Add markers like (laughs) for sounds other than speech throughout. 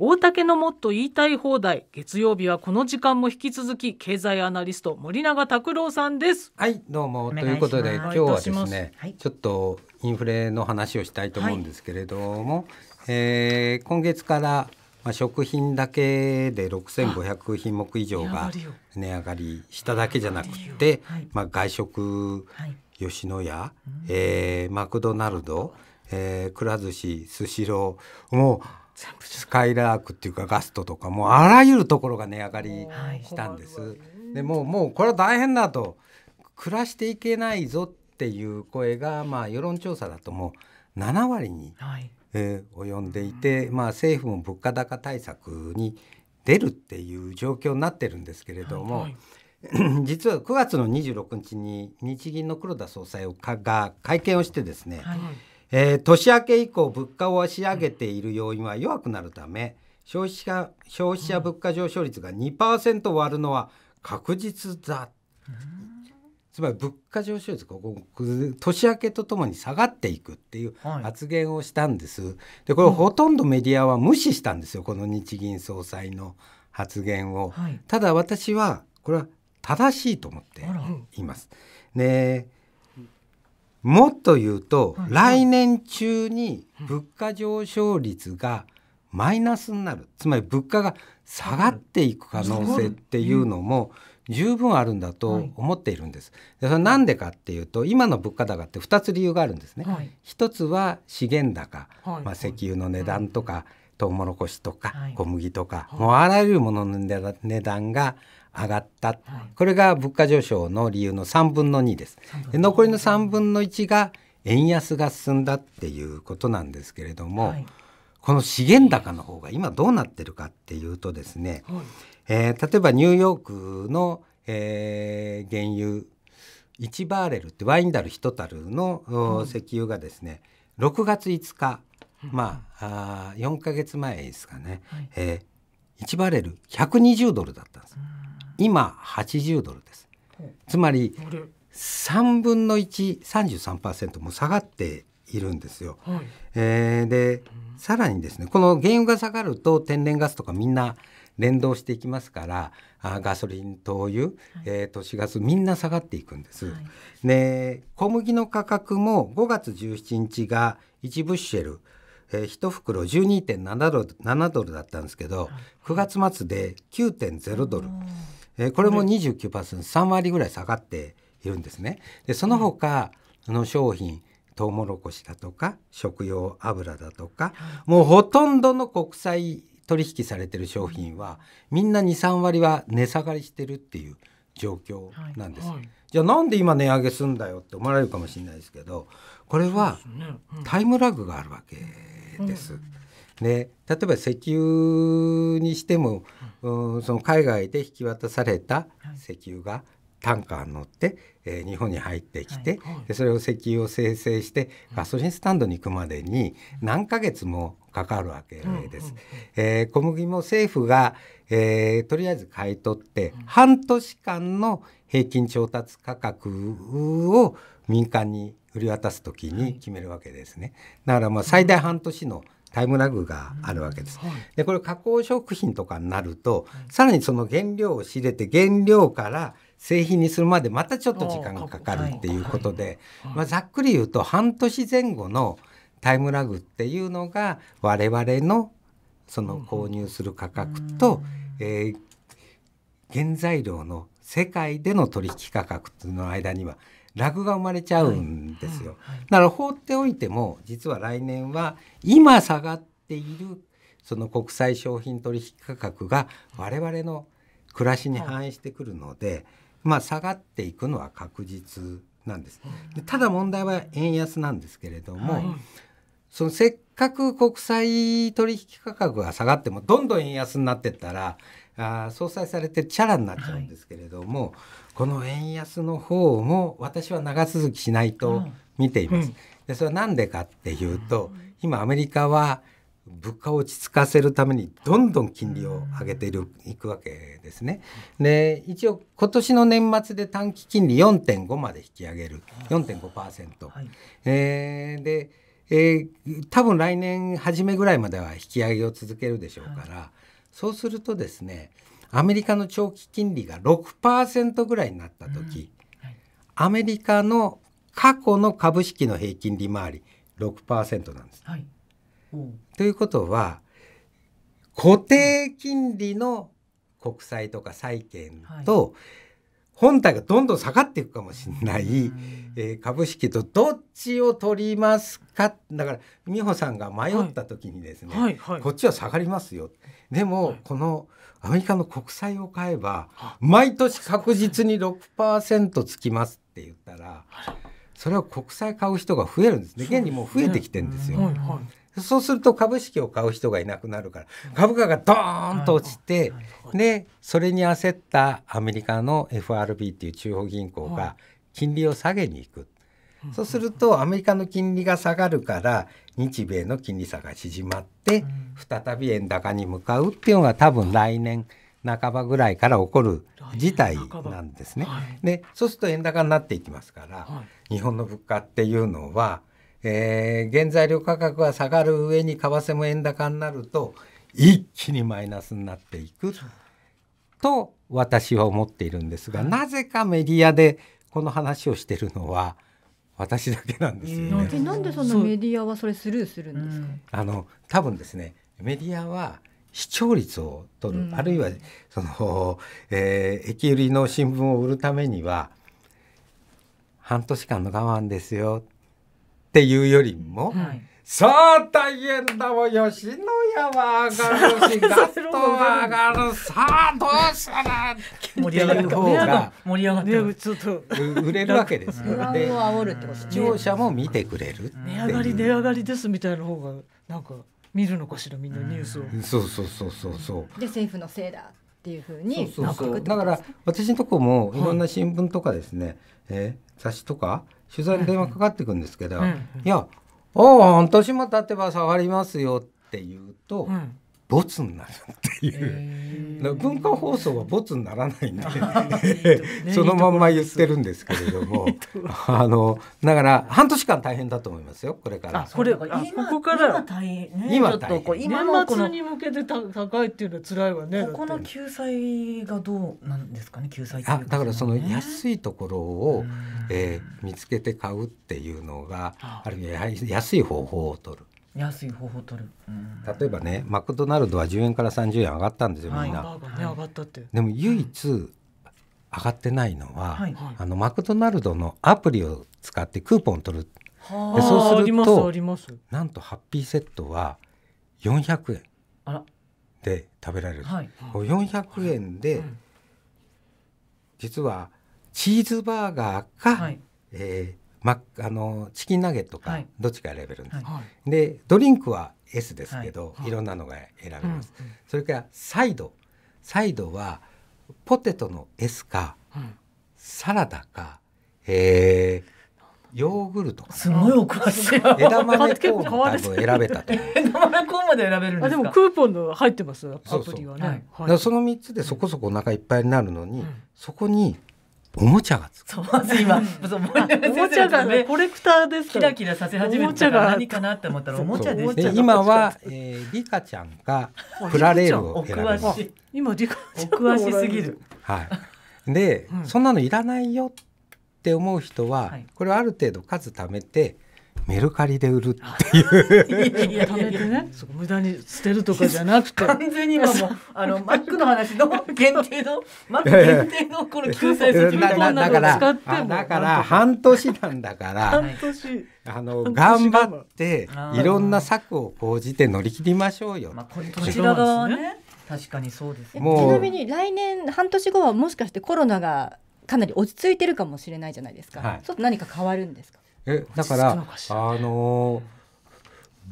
大竹のもっと言いたい放題月曜日はこの時間も引き続き経済アナリスト森永拓郎さんですはいどうもということで今日はですね、ちょっとインフレの話をしたいと思うんですけれども、はい、えー、今月から食品だけで6500品目以上が値上がりしただけじゃなくて、まあ、外食、吉野家、えー、マクドナルド、えー、くら寿司スシローもうスカイラークっていうかガストとかもうあらゆるところが値上がりしたんです。でもうもうこれは大変だと暮らしていけないぞっていう声が、まあ、世論調査だともう7割に、はいえー、及んでいて、まあ、政府も物価高対策に出るっていう状況になってるんですけれども、はいはい、(clears throat) 実は9月の26日に日銀の黒田総裁が会見をしてですね、はいえー、年明け以降物価を押し上げている要因は弱くなるため消費者消費者物価上昇率が2%割るのは確実だ、うん、つまり物価上昇率ここ年明けとともに下がっていくっていう発言をしたんです。はい、でこれほとんどメディアは無視したんですよこの日銀総裁の発言を。はい、ただ私はこれは正しいと思っています。ねもっと言うと、はい、来年中に物価上昇率がマイナスになる、つまり物価が下がっていく可能性っていうのも十分あるんだと思っているんです。でそれなんでかっていうと今の物価高って2つ理由があるんですね。はい、1つは資源高、はいまあ、石油の値段とか、トウモロコシとか小麦とか、もうあらゆるものの値段が上がった、はい、これが物価上昇の理由の3分の2です。で残りの3分の1が円安が進んだっていうことなんですけれども、はい、この資源高の方が今どうなってるかっていうとですね、はい、えー、例えばニューヨークの、えー、原油1バーレルってワインダル1たるの、石油がですね6月5日まあ、あ4か月前ですかね、はい、えー1バレル120ドルだったんです今80ドルですつまり3分の133%も下がっているんですよ、はい、えー、でさらにですねこの原油が下がると天然ガスとかみんな連動していきますからあガソリン灯油、はい、えー、都市ガスみんな下がっていくんです、はい、で小麦の価格も5月17日が1ブッシェルえー、1袋12.7ドル ,7 ドルだったんですけど9月末で9.0ドル、えー、これも 29%3 割ぐらい下がっているんですね。でその他の商品トウモロコシだとか食用油だとかもうほとんどの国際取引されてる商品はみんな23割は値下がりしてるっていう状況なんです。はいはいじゃあなんで今値上げすんだよって思われるかもしれないですけどこれはタイムラグがあるわけです。ね、例えば石油にしても、うん、その海外で引き渡された石油がタンカーに乗って、えー、日本に入ってきて、はいはい、でそれを石油を生成してガソリンスタンドに行くまでに何ヶ月もかかるわけです。え小麦も政府が、えー、とりあえず買い取って半年間の平均調達価格を民間に売り渡す時に決めるわけですね。だからまあ最大半年のタイムラグがあるわけです。でこれ加工食品とかになると、さらにその原料を仕入れて原料から製品にするまでまたちょっと時間がかかるっていうことで、まあ、ざっくり言うと半年前後のタイムラグっていうのが我々のその購入する価格と、えー、原材料の世界での取引価格の間にはラグが生まれちゃうんですよ。だから放っておいても実は来年は今下がっているその国際商品取引価格が我々の暮らしに反映してくるので、まあ、下がっていくのは確実なんです。でただ問題は円安なんですけれども、はい、そのせっかく国債取引価格が下がってもどんどん円安になってったらあ総裁されてチャラになっちゃうんですけれども、はい、この円安の方も私は長続きしないと見ています。でそれは何でかっていうと、今アメリカは物価を落ち着かせるためにどんどん金利を上げているいくわけですね。で一応今年の年末で短期金利4.5まで引き上げる4.5%、はいえー、で、えー、多分来年初めぐらいまでは引き上げを続けるでしょうから、はい、そうするとですねアメリカの長期金利が6%ぐらいになった時、うんはい、アメリカの過去の株式の平均利回り6%なんです。はいということは固定金利の国債とか債券と本体がどんどん下がっていくかもしれない、はい、えー、株式とどっちを取りますかだから美穂さんが迷った時にですね、はいはい、こっちは下がりますよでも、このアメリカの国債を買えば毎年確実に6%つきますって言ったらそれは国債買う人が増えるんですね現にもう増えてきてるんですよ。はいはいそうすると株式を買う人がいなくなるから株価がドーンと落ちてでそれに焦ったアメリカの FRB っていう中央銀行が金利を下げに行く。そうするとアメリカの金利が下がるから日米の金利差が縮まって再び円高に向かうっていうのが多分来年半ばぐらいから起こる事態なんですね。でそうすると円高になっていきますから日本の物価っていうのはえー、原材料価格が下がる上に為替も円高になると一気にマイナスになっていくと私は思っているんですが、はい、なぜかメディアでこの話をしてるのは私だけなんですよね。なんでそのメディアはそれスルーするんですか、あの多分ですねメディアは視聴率を取る、うん、あるいはその、えー、駅売りの新聞を売るためには半年間の我慢ですよっていうよりも、はいさあ大変だわ吉野家は上がるしガットは上がるさあどうする盛り上がる方が盛り上がってちょっと売れるわけですよね。視聴者も見てくれる値上がり値上がりですみたいな方がなんか見るのかしらみんなニュースを。うそうそうそうそうそう。で政府のせいだっていうふうにだから私のとこもいろんな新聞とかですね、はい、え雑誌とか取材に電話かかってくるんですけど「いやああ半年も経てば下がりますよ」って言うと、うんボツになるっていう、文化放送はボツにならないんでそのまんま言ってるんですけれどもあのだから半年間大変だと思いますよこれからこれここから大変、ね、今大変今年末に向けてた高いっていうのは辛いわねここの救済がどうなんですかね救済あだからその安いところを、えー、見つけて買うっていうのがあるいは安い方法を取る。安い方法取る、例えばねマクドナルドは10円から30円上がったんですよ、みんな、でも唯一上がってないのは、あのマクドナルドのアプリを使ってクーポン取る、でそうするとなんとハッピーセットは400円で食べられる、はい、400円で、実はチーズバーガーか、はいえー、マあのチキンナゲットか、どっちか選べるんです、でドリンクは S ですけど、い、ろんなのが選べます、それからサイドサイドはポテトの S か、サラダか、えー、ヨーグルトすごいお詳しい。枝豆コーンも (laughs) 多分選べたと。(laughs) 枝豆コーンまで選べるんですか。でもクーポンの入ってます。アプリはね。その三つでそこそこお腹いっぱいになるのに、そこにおもちゃがつく。そう、まず今、おもちゃがね、コレクターですキラキラさせ始めたから何かなって思ったらおもちゃですね。今は、えー、リカちゃんがプラレールを選びます。今リカちゃんお詳しすぎる。はい。で、そんなのいらないよって思う人は、これはある程度数貯めてメルカリで売るっていう。貯めてね、そこ無駄に捨てるとかじゃなくて。完全に今もあのマックの話の (laughs) 限定のマック限定のこの救済措置みたいなのを使ってだから半年なんだから。半年。あの頑張っていろんな策を講じて乗り切りましょうよ。まあこちら側ね。確かにそうです、ね。ちなみに来年半年後はもしかしてコロナがかなり落ち着いてるかもしれないじゃないですか。ちょっと何か変わるんですか。えだから、ね、あの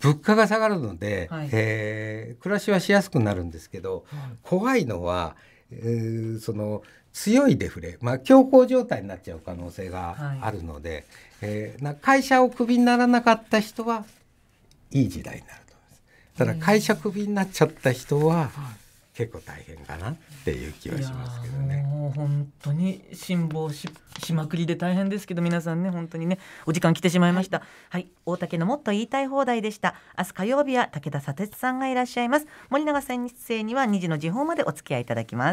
物価が下がるので、はい、えー、暮らしはしやすくなるんですけど、うん、怖いのは、えー、その強いデフレ、まあ、強行状態になっちゃう可能性があるので、はい、えー、な会社をクビにならなかった人はいい時代になると思います。ただ会社クビになっちゃった人は、はい結構大変かなっていう気はしますけどね。もう本当に辛抱ししまくりで大変ですけど皆さんね本当にねお時間来てしまいました。はい、はい、大竹のもっと言いたい放題でした。明日火曜日は武田砂鉄さんがいらっしゃいます。森永先生にには2時の時報までお付き合いいただきます。